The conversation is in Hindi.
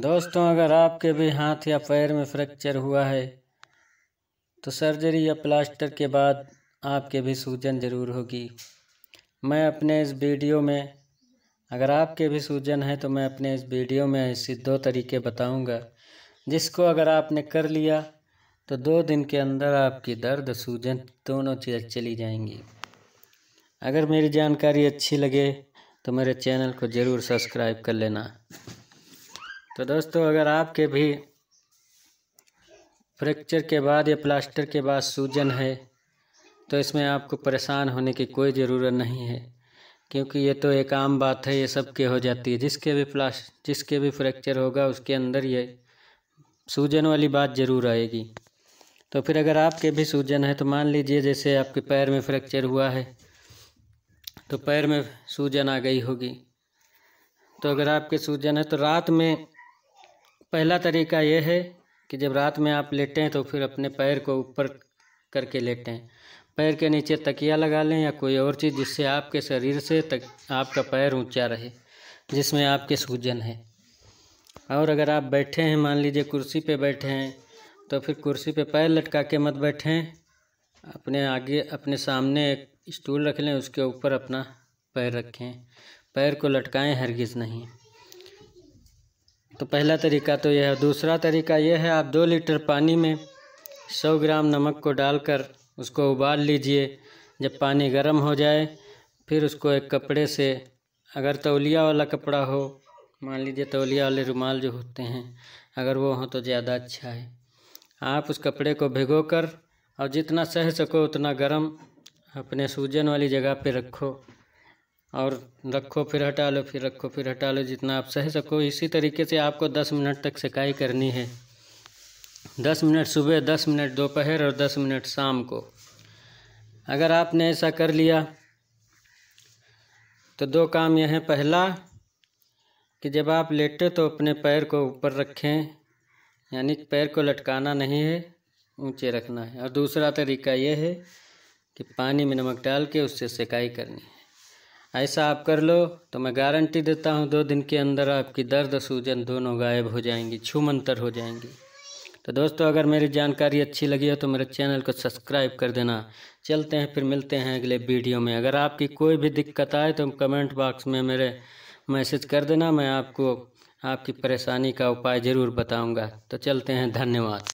दोस्तों अगर आपके भी हाथ या पैर में फ्रैक्चर हुआ है तो सर्जरी या प्लास्टर के बाद आपके भी सूजन ज़रूर होगी मैं अपने इस वीडियो में अगर आपके भी सूजन है तो मैं अपने इस वीडियो में ऐसे दो तरीके बताऊंगा जिसको अगर आपने कर लिया तो दो दिन के अंदर आपकी दर्द सूजन दोनों चीज़ चली जाएंगी अगर मेरी जानकारी अच्छी लगे तो मेरे चैनल को ज़रूर सब्सक्राइब कर लेना तो दोस्तों अगर आपके भी फ्रैक्चर के बाद या प्लास्टर के बाद सूजन है तो इसमें आपको परेशान होने की कोई ज़रूरत नहीं है क्योंकि ये तो एक आम बात है ये सब के हो जाती है जिसके भी प्लास जिसके भी फ्रैक्चर होगा उसके अंदर ये सूजन वाली बात ज़रूर आएगी तो फिर अगर आपके भी सूजन है तो मान लीजिए जैसे आपके पैर में फ्रैक्चर हुआ है तो पैर में सूजन आ गई होगी तो अगर आपके सूजन है तो रात में पहला तरीका यह है कि जब रात में आप लेटें तो फिर अपने पैर को ऊपर करके लेटें पैर के नीचे तकिया लगा लें या कोई और चीज़ जिससे आपके शरीर से तक आपका पैर ऊंचा रहे जिसमें आपके सूजन है और अगर आप बैठे हैं मान लीजिए कुर्सी पे बैठे हैं तो फिर कुर्सी पे पैर लटका के मत बैठें अपने आगे अपने सामने एक स्टूल रख लें उसके ऊपर अपना पैर रखें पैर को लटकाएँ हरगिज़ नहीं तो पहला तरीका तो यह है दूसरा तरीका यह है आप दो लीटर पानी में सौ ग्राम नमक को डालकर उसको उबाल लीजिए जब पानी गर्म हो जाए फिर उसको एक कपड़े से अगर तौलिया वाला कपड़ा हो मान लीजिए तौलिया वाले रुमाल जो होते हैं अगर वो हों तो ज़्यादा अच्छा है आप उस कपड़े को भिगो कर और जितना सह सको उतना गर्म अपने सूजन वाली जगह पर रखो और रखो फिर हटा लो फिर रखो फिर हटा लो जितना आप सह सको इसी तरीके से आपको दस मिनट तक सिकाई करनी है दस मिनट सुबह दस मिनट दोपहर और दस मिनट शाम को अगर आपने ऐसा कर लिया तो दो काम यह हैं पहला कि जब आप लेटे तो अपने पैर को ऊपर रखें यानी पैर को लटकाना नहीं है ऊंचे रखना है और दूसरा तरीका यह है कि पानी में नमक डाल के उससे सिकाई करनी है ऐसा आप कर लो तो मैं गारंटी देता हूँ दो दिन के अंदर आपकी दर्द सूजन दोनों गायब हो जाएंगी छूमंतर हो जाएंगी तो दोस्तों अगर मेरी जानकारी अच्छी लगी हो तो मेरे चैनल को सब्सक्राइब कर देना चलते हैं फिर मिलते हैं अगले वीडियो में अगर आपकी कोई भी दिक्कत आए तो कमेंट बॉक्स में मेरे मैसेज कर देना मैं आपको आपकी परेशानी का उपाय ज़रूर बताऊँगा तो चलते हैं धन्यवाद